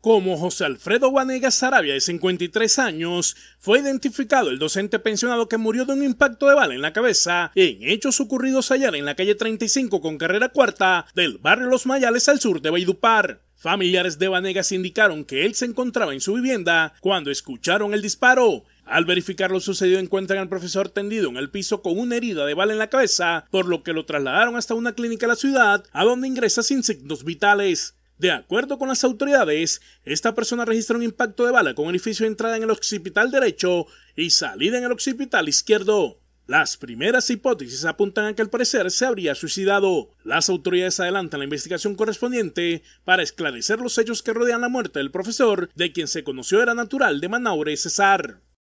Como José Alfredo Vanegas Sarabia, de 53 años, fue identificado el docente pensionado que murió de un impacto de bala en la cabeza en hechos ocurridos ayer en la calle 35 con carrera cuarta del barrio Los Mayales al sur de Baidupar. Familiares de Vanegas indicaron que él se encontraba en su vivienda cuando escucharon el disparo. Al verificar lo sucedido encuentran al profesor tendido en el piso con una herida de bala en la cabeza, por lo que lo trasladaron hasta una clínica de la ciudad, a donde ingresa sin signos vitales. De acuerdo con las autoridades, esta persona registra un impacto de bala con orificio de entrada en el occipital derecho y salida en el occipital izquierdo. Las primeras hipótesis apuntan a que al parecer se habría suicidado. Las autoridades adelantan la investigación correspondiente para esclarecer los hechos que rodean la muerte del profesor, de quien se conoció era natural de Manaure César.